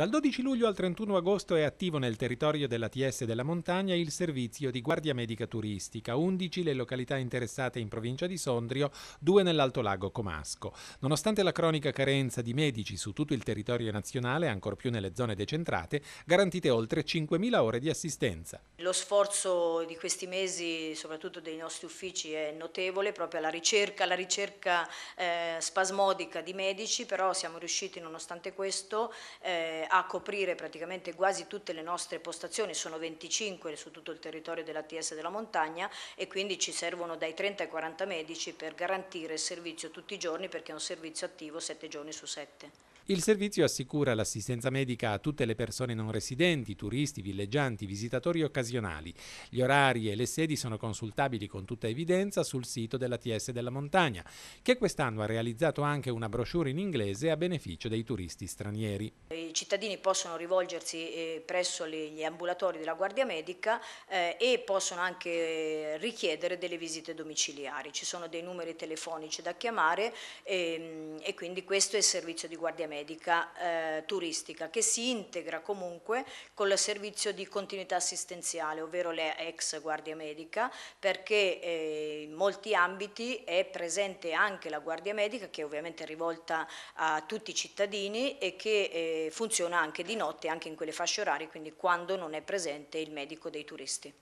Dal 12 luglio al 31 agosto è attivo nel territorio dell'ATS della Montagna il servizio di guardia medica turistica, 11 le località interessate in provincia di Sondrio, 2 nell'Alto Lago Comasco. Nonostante la cronica carenza di medici su tutto il territorio nazionale, ancor più nelle zone decentrate, garantite oltre 5.000 ore di assistenza. Lo sforzo di questi mesi, soprattutto dei nostri uffici, è notevole proprio alla ricerca, alla ricerca eh, spasmodica di medici, però siamo riusciti nonostante questo eh, a coprire praticamente quasi tutte le nostre postazioni, sono 25 su tutto il territorio dell'ATS della montagna e quindi ci servono dai 30 ai 40 medici per garantire il servizio tutti i giorni perché è un servizio attivo 7 giorni su 7. Il servizio assicura l'assistenza medica a tutte le persone non residenti, turisti, villeggianti, visitatori occasionali. Gli orari e le sedi sono consultabili con tutta evidenza sul sito dell'ATS della Montagna, che quest'anno ha realizzato anche una brochure in inglese a beneficio dei turisti stranieri. I cittadini possono rivolgersi eh, presso gli ambulatori della Guardia Medica eh, e possono anche richiedere delle visite domiciliari. Ci sono dei numeri telefonici da chiamare ehm, e quindi questo è il servizio di Guardia Medica medica eh, turistica che si integra comunque con il servizio di continuità assistenziale, ovvero le ex guardia medica, perché eh, in molti ambiti è presente anche la guardia medica che è ovviamente rivolta a tutti i cittadini e che eh, funziona anche di notte, anche in quelle fasce orarie, quindi quando non è presente il medico dei turisti.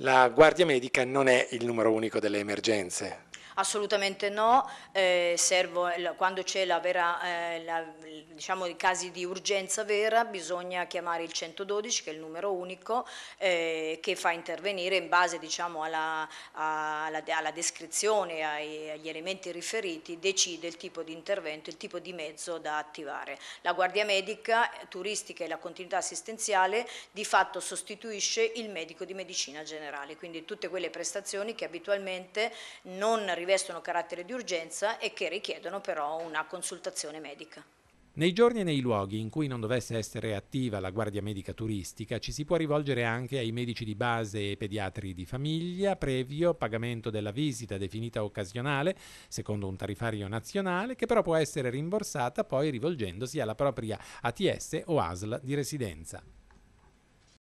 La guardia medica non è il numero unico delle emergenze, Assolutamente no, eh, servo, eh, quando c'è la vera, eh, la, diciamo i casi di urgenza vera bisogna chiamare il 112 che è il numero unico eh, che fa intervenire in base diciamo, alla, alla, alla descrizione, ai, agli elementi riferiti, decide il tipo di intervento, il tipo di mezzo da attivare. La guardia medica eh, turistica e la continuità assistenziale di fatto sostituisce il medico di medicina generale, quindi tutte quelle prestazioni che abitualmente non rimangono rivestono carattere di urgenza e che richiedono però una consultazione medica. Nei giorni e nei luoghi in cui non dovesse essere attiva la guardia medica turistica ci si può rivolgere anche ai medici di base e pediatri di famiglia, previo pagamento della visita definita occasionale, secondo un tarifario nazionale, che però può essere rimborsata poi rivolgendosi alla propria ATS o ASL di residenza.